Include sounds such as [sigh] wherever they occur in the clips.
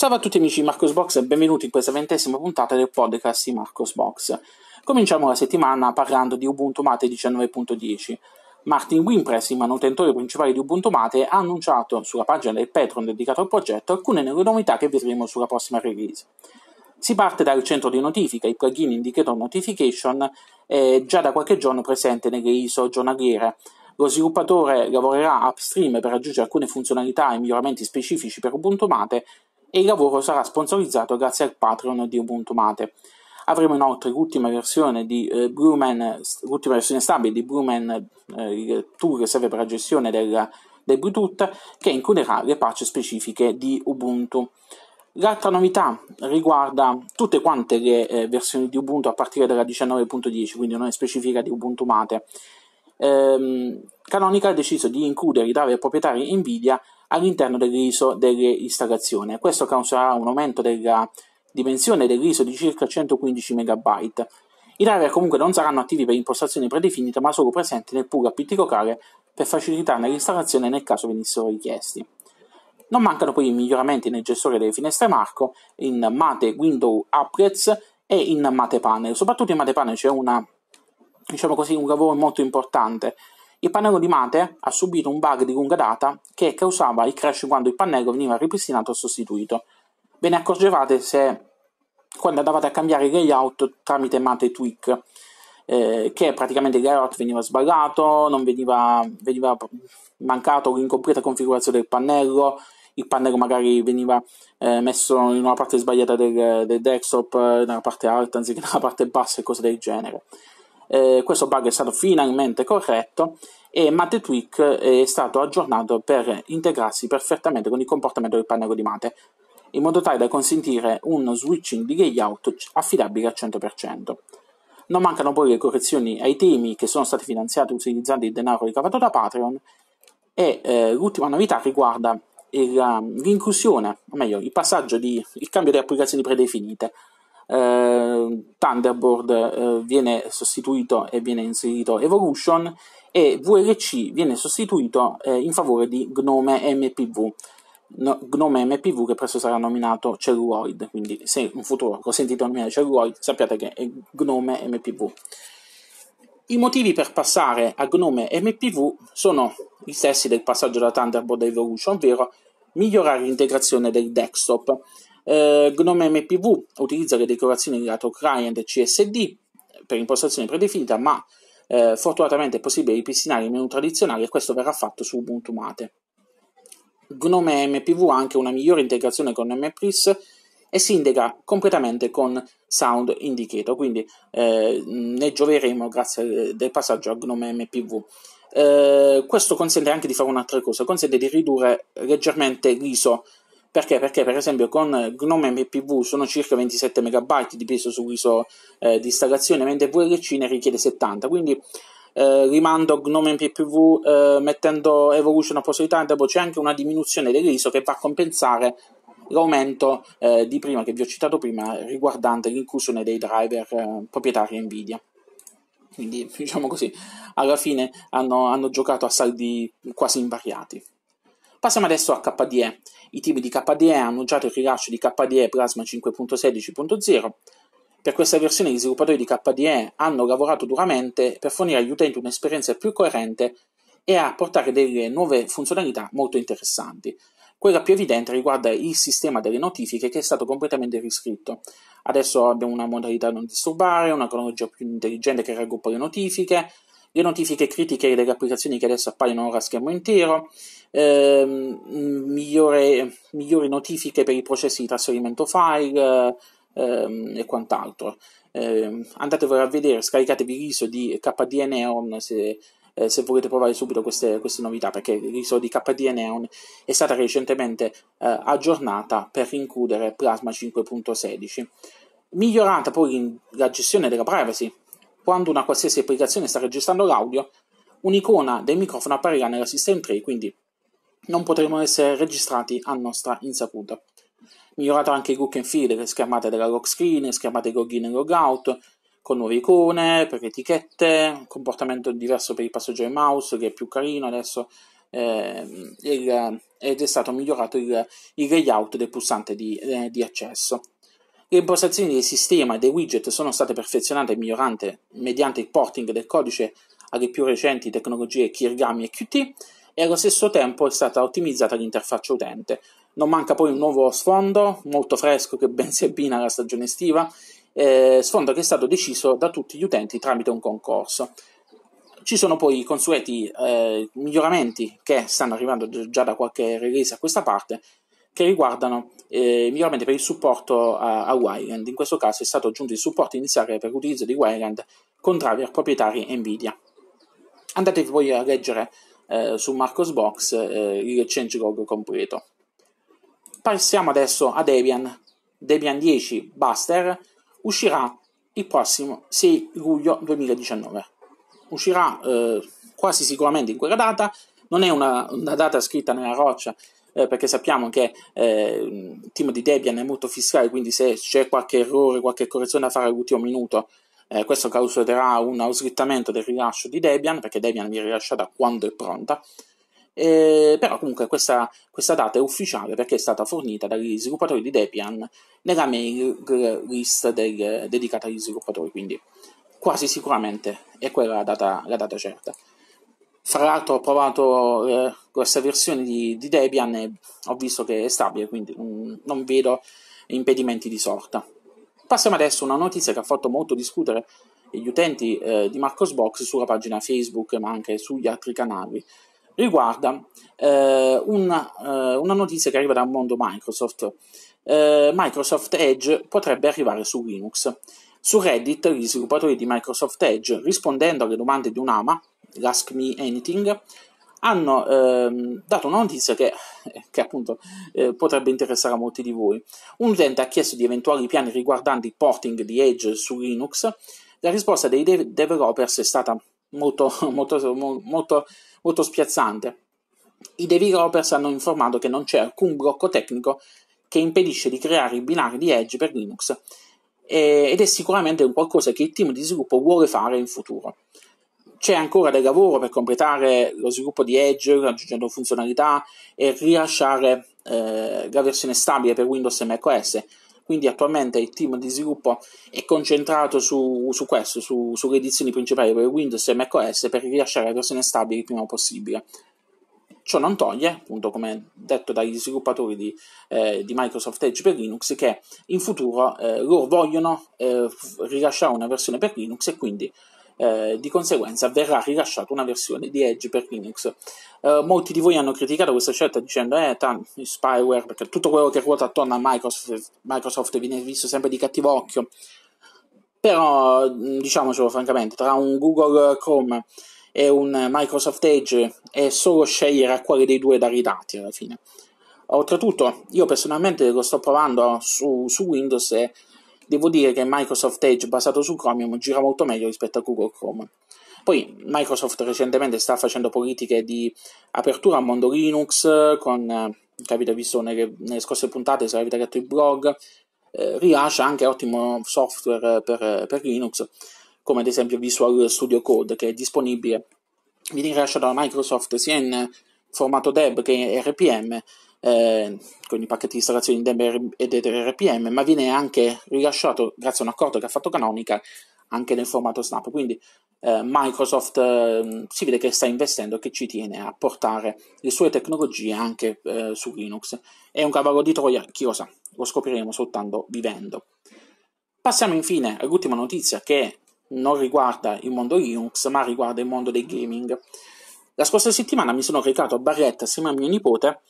Salve a tutti amici di Marcosbox e benvenuti in questa ventesima puntata del podcast di Marcosbox. Cominciamo la settimana parlando di Ubuntu Mate 19.10. Martin Wimpress, il manutentore principale di Ubuntu Mate, ha annunciato sulla pagina del Patreon dedicato al progetto alcune delle novità che vedremo sulla prossima release. Si parte dal centro di notifica, il plugin Indicator Notification, è già da qualche giorno presente nelle ISO giornaliere, lo sviluppatore lavorerà upstream per aggiungere alcune funzionalità e miglioramenti specifici per Ubuntu Mate e il lavoro sarà sponsorizzato grazie al Patreon di Ubuntu Mate. Avremo inoltre l'ultima versione, di, eh, Brewman, l'ultima versione stabile di Brewman, eh, il tool che serve per la gestione del, del Bluetooth, che includerà le patch specifiche di Ubuntu. L'altra novità riguarda tutte quante le eh, versioni di Ubuntu a partire dalla 19.10, quindi non è specifica di Ubuntu Mate. Ehm, Canonical ha deciso di includere i driver proprietari Nvidia all'interno del riso installazioni. Questo causerà un aumento della dimensione del riso di circa 115 MB. I driver comunque non saranno attivi per impostazioni predefinite, ma solo presenti nel pool apt locale per facilitarne l'installazione nel caso venissero richiesti. Non mancano poi i miglioramenti nel gestore delle finestre Marco in Mate Window Applets e in Mate Panel. Soprattutto in Mate Panel c'è una, diciamo così, un lavoro molto importante il pannello di Mate ha subito un bug di lunga data che causava i crash quando il pannello veniva ripristinato o sostituito. Ve ne accorgevate se quando andavate a cambiare il layout tramite Mate Tweak, eh, che praticamente il layout veniva sbagliato, non veniva, veniva mancato l'incompleta configurazione del pannello, il pannello magari veniva eh, messo in una parte sbagliata del, del desktop, nella eh, parte alta anziché nella [laughs] parte bassa e cose del genere. Eh, questo bug è stato finalmente corretto e Mate Tweak eh, è stato aggiornato per integrarsi perfettamente con il comportamento del pannello di Mate, in modo tale da consentire uno switching di layout affidabile al 100%. Non mancano poi le correzioni ai temi che sono stati finanziati utilizzando il denaro ricavato da Patreon e eh, l'ultima novità riguarda il, um, l'inclusione, o meglio, il passaggio di il cambio di applicazioni predefinite eh, Thunderbird eh, viene sostituito e viene inserito Evolution e VLC viene sostituito eh, in favore di Gnome MPV. No, Gnome MPV che presto sarà nominato Celluloid, quindi se in futuro lo sentite nominare Celluloid sappiate che è Gnome MPV. I motivi per passare a Gnome MPV sono gli stessi del passaggio da Thunderbird a Evolution, ovvero migliorare l'integrazione del desktop eh, Gnome MPV utilizza le decorazioni di lato client CSD per impostazione predefinita, ma eh, fortunatamente è possibile ripristinare il menu tradizionale e questo verrà fatto su Ubuntu Mate. Gnome MPV ha anche una migliore integrazione con MPRIS e si integra completamente con Sound Indicator, quindi eh, ne gioveremo grazie eh, del passaggio a Gnome MPV. Eh, questo consente anche di fare un'altra cosa, consente di ridurre leggermente l'ISO perché? Perché per esempio con GNOME MPV sono circa 27 MB di peso su ISO eh, di installazione, mentre VLC ne richiede 70, quindi eh, rimando GNOME MPV eh, mettendo Evolution a possibilità, dopo c'è anche una diminuzione dell'ISO che va a compensare l'aumento eh, di prima che vi ho citato prima riguardante l'inclusione dei driver eh, proprietari Nvidia. Quindi [laughs] diciamo così, alla fine hanno, hanno giocato a saldi quasi invariati. Passiamo adesso a KDE. I team di KDE hanno annunciato il rilascio di KDE Plasma 5.16.0. Per questa versione gli sviluppatori di KDE hanno lavorato duramente per fornire agli utenti un'esperienza più coerente e apportare delle nuove funzionalità molto interessanti. Quella più evidente riguarda il sistema delle notifiche che è stato completamente riscritto. Adesso abbiamo una modalità non disturbare, una cronologia più intelligente che raggruppa le notifiche, le notifiche critiche delle applicazioni che adesso appaiono ora a schermo intero, ehm, migliore, migliori notifiche per i processi di trasferimento file ehm, e quant'altro. Eh, andatevelo a vedere, scaricatevi l'ISO di KDE Neon se, eh, se volete provare subito queste, queste novità, perché l'ISO di KDE Neon è stata recentemente eh, aggiornata per includere Plasma 5.16. Migliorata poi la gestione della privacy, quando una qualsiasi applicazione sta registrando l'audio, un'icona del microfono apparirà nella System 3, quindi non potremo essere registrati a nostra insaputa. Migliorato anche il look and feel le schermate della lock screen, le schermate login e logout, con nuove icone, per etichette, comportamento diverso per il passaggio del mouse, che è più carino adesso, eh, il, ed è stato migliorato il, il, layout del pulsante di, eh, di accesso. Le impostazioni del sistema e dei widget sono state perfezionate e migliorate mediante il porting del codice alle più recenti tecnologie Kirigami e Qt e allo stesso tempo è stata ottimizzata l'interfaccia utente. Non manca poi un nuovo sfondo molto fresco che ben si abbina alla stagione estiva, eh, sfondo che è stato deciso da tutti gli utenti tramite un concorso. Ci sono poi i consueti eh, miglioramenti che stanno arrivando già da qualche release a questa parte che riguardano eh, miglioramenti per il supporto a, a Wireland. In questo caso è stato aggiunto il supporto iniziale per l'utilizzo di Wireland con driver proprietari NVIDIA. Andatevi poi a leggere eh, su Marcosbox eh, il changelog completo. Passiamo adesso a Debian. Debian 10 Buster uscirà il prossimo 6 luglio 2019. Uscirà eh, quasi sicuramente in quella data, non è una, una data scritta nella roccia, eh, perché sappiamo che eh, il team di Debian è molto fiscale, quindi se c'è qualche errore, qualche correzione da fare all'ultimo minuto, eh, questo causerà un slittamento del rilascio di Debian, perché Debian viene rilasciata quando è pronta. Eh, però comunque questa, questa, data è ufficiale perché è stata fornita dagli sviluppatori di Debian nella mail list del, dedicata agli sviluppatori, quindi quasi sicuramente è quella la data, la data certa fra l'altro ho provato eh, questa versione di, di, Debian e ho visto che è stabile, quindi non, non vedo impedimenti di sorta. Passiamo adesso a una notizia che ha fatto molto discutere gli utenti eh, di Marcosbox sulla pagina Facebook, ma anche sugli altri canali. Riguarda eh, una, eh, una, notizia che arriva dal mondo Microsoft. Eh, Microsoft Edge potrebbe arrivare su Linux. Su Reddit, gli sviluppatori di Microsoft Edge, rispondendo alle domande di un'AMA, l'Ask Me Anything, hanno ehm, dato una notizia che, eh, che appunto eh, potrebbe interessare a molti di voi. Un utente ha chiesto di eventuali piani riguardanti il porting di Edge su Linux. La risposta dei dev- developers è stata molto, [laughs] molto, molto, molto spiazzante. I developers hanno informato che non c'è alcun blocco tecnico che impedisce di creare i binari di Edge per Linux ed è sicuramente un qualcosa che il team di sviluppo vuole fare in futuro c'è ancora del lavoro per completare lo sviluppo di Edge, aggiungendo funzionalità e rilasciare eh, la versione stabile per Windows e macOS. Quindi attualmente il team di sviluppo è concentrato su, su questo, su, sulle edizioni principali per Windows e macOS per rilasciare la versione stabile il prima possibile. Ciò non toglie, appunto, come detto dagli sviluppatori di, eh, di Microsoft Edge per Linux, che in futuro eh, loro vogliono eh, rilasciare una versione per Linux e quindi eh, di conseguenza verrà rilasciata una versione di Edge per Linux. Eh, molti di voi hanno criticato questa scelta dicendo eh, tanto spyware, perché tutto quello che ruota attorno a Microsoft, Microsoft viene visto sempre di cattivo occhio, però mm, diciamocelo francamente, tra un Google Chrome e un Microsoft Edge è solo scegliere a quale dei due dare i dati alla fine. Oltretutto, io personalmente lo sto provando su, su Windows e devo dire che Microsoft Edge basato su Chromium gira molto meglio rispetto a Google Chrome. Poi Microsoft recentemente sta facendo politiche di apertura al mondo Linux, con, eh, che avete visto nelle, nelle scorse puntate se avete letto il blog, eh, rilascia anche ottimo software per, per, Linux, come ad esempio Visual Studio Code, che è disponibile, viene rilasciato da Microsoft sia in formato DEB che in RPM, eh, con i pacchetti di installazione di Debian ed RPM, ma viene anche rilasciato grazie a un accordo che ha fatto Canonical anche nel formato Snap. Quindi eh, Microsoft eh, si vede che sta investendo e che ci tiene a portare le sue tecnologie anche eh, su Linux. È un cavallo di Troia, chi lo sa, lo scopriremo soltanto vivendo. Passiamo infine all'ultima notizia che non riguarda il mondo Linux, ma riguarda il mondo dei gaming. La scorsa settimana mi sono recato a Barretta assieme a mio nipote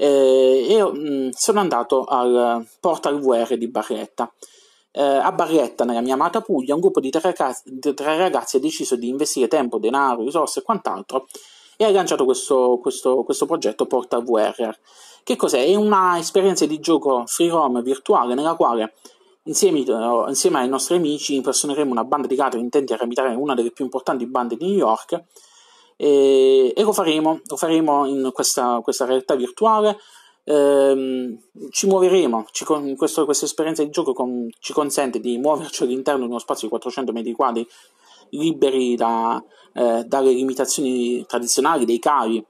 eh, io mh, mm, sono andato al Portal VR di Barletta. Eh, a Barletta, nella mia amata Puglia, un gruppo di tre, ragazzi, di tre, ragazzi ha deciso di investire tempo, denaro, risorse e quant'altro e ha lanciato questo, questo, questo progetto Portal VR. Che cos'è? È un'esperienza di gioco free roam virtuale nella quale Insieme, eh, insieme, ai nostri amici impersoneremo una banda di ladri intenti a ramitare una delle più importanti bande di New York e, e lo, faremo, lo, faremo, in questa, questa realtà virtuale. Ehm, ci muoveremo, ci questo, questa esperienza di gioco con, ci consente di muoverci all'interno di uno spazio di 400 metri quadri liberi da, eh, dalle limitazioni tradizionali dei cavi,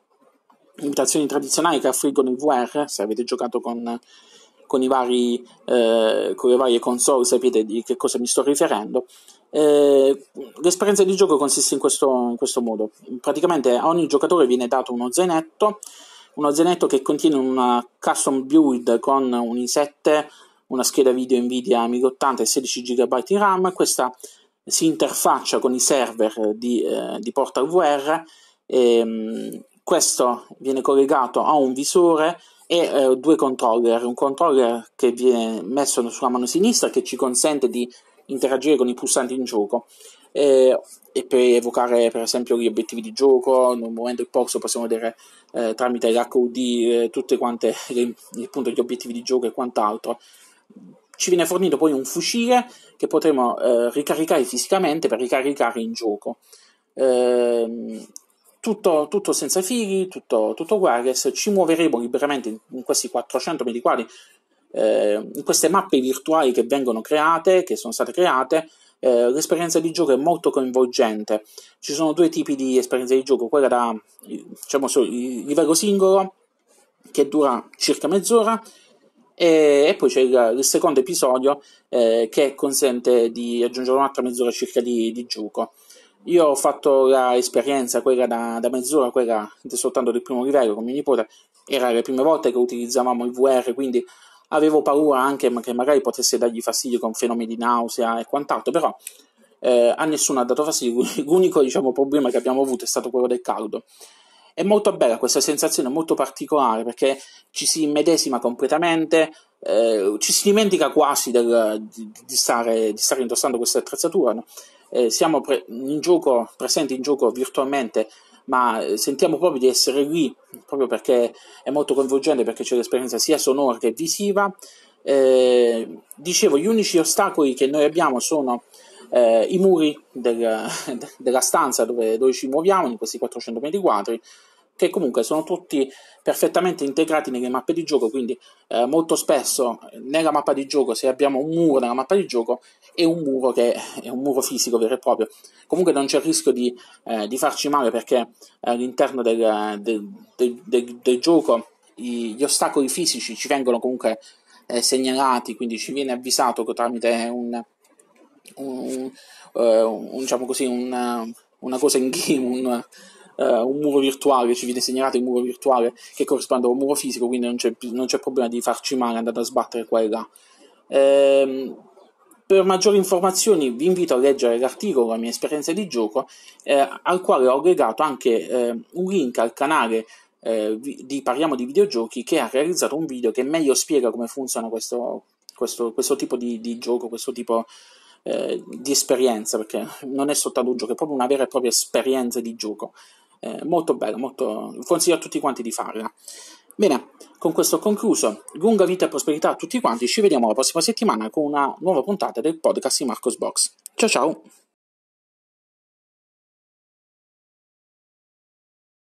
limitazioni tradizionali che affliggono il VR, se avete giocato con con, vari, eh, con le varie console, sapete di che cosa mi sto riferendo. Eh, l'esperienza di gioco consiste in questo, in questo modo: praticamente a ogni giocatore viene dato uno zainetto, uno zainetto che contiene una custom build con un i7, una scheda video Nvidia 1080 e 16 GB di RAM. Questa si interfaccia con i server di, eh, di Portal VR. E, ehm, questo viene collegato a un visore e eh, due controller, un controller che viene messo sulla mano sinistra che ci consente di interagire con i pulsanti in gioco eh, e per evocare per esempio gli obiettivi di gioco, in un momento il corso possiamo vedere eh, tramite l'HUD eh, tutte quante [laughs] gli obiettivi di gioco e quant'altro. Ci viene fornito poi un fucile che potremo eh, ricaricare fisicamente per ricaricare in gioco. Ehm, tutto, tutto senza fili, tutto, tutto wireless, ci muoveremo liberamente in, questi 400 metri quadri, eh, in queste mappe virtuali che vengono create, che sono state create, eh, l'esperienza di gioco è molto coinvolgente. Ci sono due tipi di esperienza di gioco, quella da diciamo livello singolo che dura circa mezz'ora e, e poi c'è il, il secondo episodio eh, che consente di aggiungere un'altra mezz'ora circa di, di gioco. Io ho fatto l'esperienza, quella da, da mezz'ora, quella soltanto del primo livello con mio nipote, era la prima volta che utilizzavamo il VR, quindi avevo paura anche che magari potesse dargli fastidio con fenomeni di nausea e quant'altro, però eh, a nessuno ha dato fastidio, [laughs] l'unico diciamo, problema che abbiamo avuto è stato quello del caldo. È molto bella questa sensazione, molto particolare, perché ci si immedesima completamente, eh, ci si dimentica quasi del, di, di, stare, di, stare, indossando questa attrezzatura. No? eh, siamo pre- in gioco, presenti in gioco virtualmente, ma eh, sentiamo proprio di essere lì, proprio perché è molto coinvolgente, perché c'è l'esperienza sia sonora che visiva. Eh, dicevo, gli unici ostacoli che noi abbiamo sono eh, i muri del, [laughs] della stanza dove, dove, ci muoviamo, in questi 400 metri quadri, che comunque sono tutti perfettamente integrati nelle mappe di gioco, quindi eh, molto spesso nella mappa di gioco, se abbiamo un muro nella mappa di gioco, è un muro che è un muro fisico vero e proprio. Comunque non c'è il rischio di, eh, di farci male perché eh, all'interno del, del, del, del gioco i, gli ostacoli fisici ci vengono comunque eh, segnalati, quindi ci viene avvisato tramite un, un, un, eh, un diciamo così, una cosa in game, un uh, un muro virtuale, ci viene segnalato il muro virtuale che corrisponde a un muro fisico, quindi non c'è, non c'è problema di farci male andando a sbattere qua e là. Ehm, per maggiori informazioni vi invito a leggere l'articolo La mia esperienza di gioco, eh, al quale ho legato anche eh, un link al canale eh, di Parliamo di videogiochi che ha realizzato un video che meglio spiega come funziona questo, questo, questo tipo di, di, gioco, questo tipo eh, di esperienza, perché non è soltanto un gioco, è proprio una vera e propria esperienza di gioco eh, molto bella, molto... consiglio a tutti quanti di farla. Bene, con questo ho concluso. Lunga vita e prosperità a tutti quanti. Ci vediamo la prossima settimana con una nuova puntata del podcast di Marcos Box. Ciao ciao!